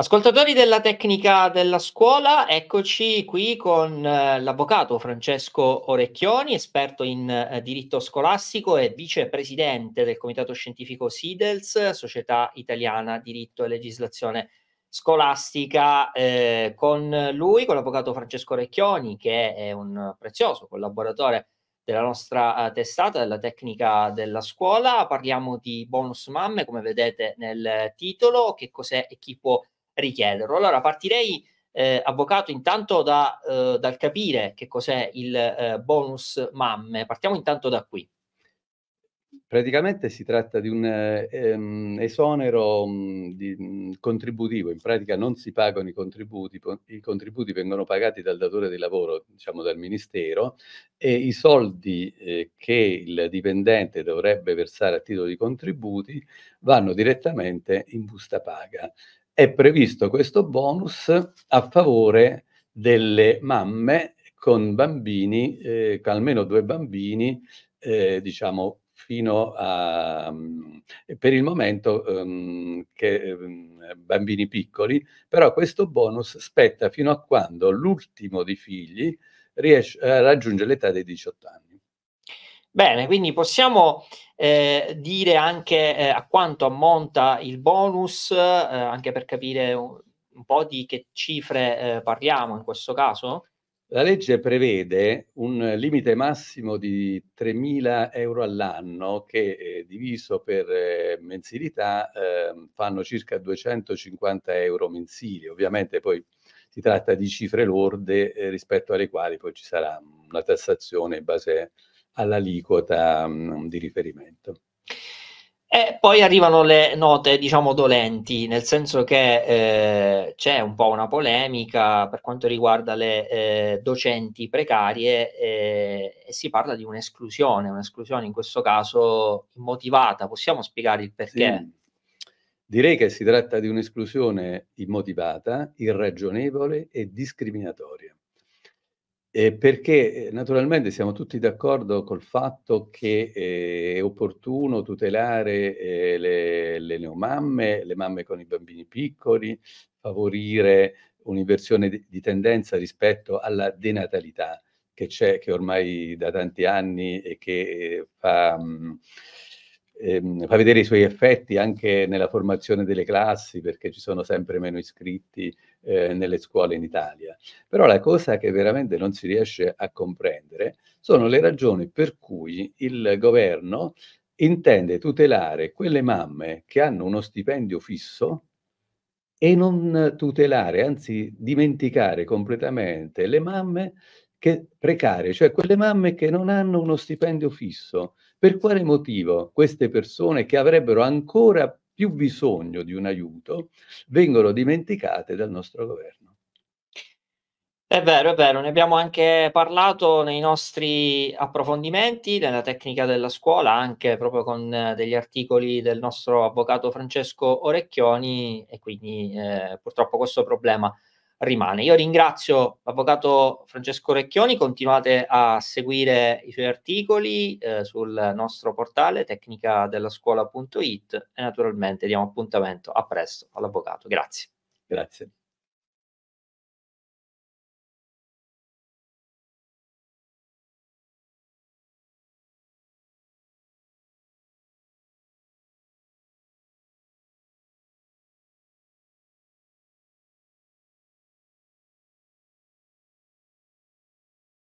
Ascoltatori della tecnica della scuola, eccoci qui con eh, l'avvocato Francesco Orecchioni, esperto in eh, diritto scolastico e vicepresidente del comitato scientifico SIDELS, Società Italiana Diritto e Legislazione Scolastica. Eh, con lui, con l'avvocato Francesco Orecchioni, che è un prezioso collaboratore della nostra eh, testata, della tecnica della scuola, parliamo di bonus mamme, come vedete nel eh, titolo, che cos'è e chi può richiederlo. Allora partirei, eh, avvocato, intanto da, eh, dal capire che cos'è il eh, bonus mamme. Partiamo intanto da qui. Praticamente si tratta di un eh, ehm, esonero mh, mm, di, mh, mm, contributivo, in pratica non si pagano i contributi, po- i contributi vengono pagati dal datore di lavoro, diciamo dal Ministero, e i soldi eh, che il dipendente dovrebbe versare a titolo di contributi vanno direttamente in busta paga è previsto questo bonus a favore delle mamme con bambini, eh, con almeno due bambini, eh, diciamo fino a mm, per il momento um, che um, bambini piccoli, però questo bonus spetta fino a quando l'ultimo di figli riesce a raggiungere l'età dei 18 anni. Bene, quindi possiamo eh, dire anche eh, a quanto ammonta il bonus, eh, anche per capire un, un, po' di che cifre eh, parliamo in questo caso? La legge prevede un limite massimo di 3.000 euro all'anno che eh, diviso per eh, mensilità ehm, fanno circa 250 euro mensili. Ovviamente poi si tratta di cifre lorde rispetto alle quali poi ci sarà una tassazione in base a all'aliquota um, di riferimento. E poi arrivano le note, diciamo, dolenti, nel senso che eh, c'è un po' una polemica per quanto riguarda le eh, docenti precarie eh, e si parla di un'esclusione, un'esclusione in questo caso immotivata. Possiamo spiegare il perché? Sì. Direi che si tratta di un'esclusione immotivata, irragionevole e discriminatoria eh, perché eh, naturalmente siamo tutti d'accordo col fatto che eh, è opportuno tutelare eh, le, le neomamme, le mamme con i bambini piccoli, favorire un'inversione di, di tendenza rispetto alla denatalità che c'è, che ormai da tanti anni e che eh, fa... Mh, mm, ehm, fa vedere i suoi effetti anche nella formazione delle classi, perché ci sono sempre meno iscritti eh, nelle scuole in Italia. Però la cosa che veramente non si riesce a comprendere sono le ragioni per cui il governo intende tutelare quelle mamme che hanno uno stipendio fisso e non tutelare, anzi dimenticare completamente le mamme che, precarie, cioè quelle mamme che non hanno uno stipendio fisso, per quale motivo queste persone che avrebbero ancora più bisogno di un aiuto vengono dimenticate dal nostro governo? È vero, è vero, ne abbiamo anche parlato nei nostri approfondimenti, della tecnica della scuola, anche proprio con eh, degli articoli del nostro avvocato Francesco Orecchioni e quindi eh, purtroppo questo problema rimane. Io ringrazio l'avvocato Francesco Recchioni, continuate a seguire i suoi articoli eh, sul nostro portale tecnicadellascuola.it e naturalmente diamo appuntamento a presto all'avvocato. Grazie. Grazie.